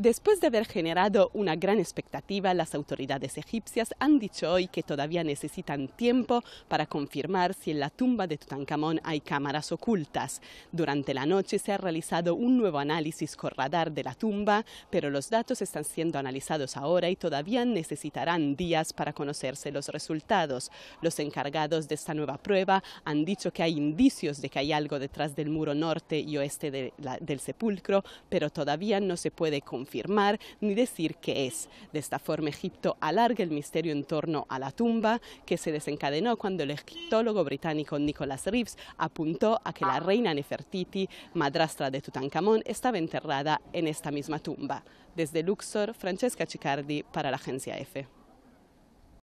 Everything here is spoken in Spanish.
Después de haber generado una gran expectativa, las autoridades egipcias han dicho hoy que todavía necesitan tiempo para confirmar si en la tumba de Tutankamón hay cámaras ocultas. Durante la noche se ha realizado un nuevo análisis con radar de la tumba, pero los datos están siendo analizados ahora y todavía necesitarán días para conocerse los resultados. Los encargados de esta nueva prueba han dicho que hay indicios de que hay algo detrás del muro norte y oeste del sepulcro, pero todavía no se puede confirmar firmar ni decir qué es. De esta forma Egipto alarga el misterio en torno a la tumba que se desencadenó cuando el egiptólogo británico Nicholas Reeves apuntó a que la reina Nefertiti, madrastra de Tutankamón, estaba enterrada en esta misma tumba. Desde Luxor, Francesca Chicardi para la agencia EFE.